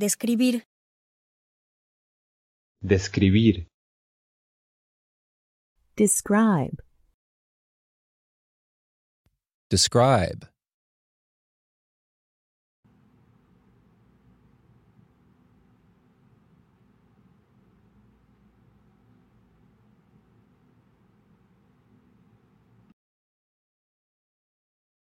Describir. Describir. Describe. Describe.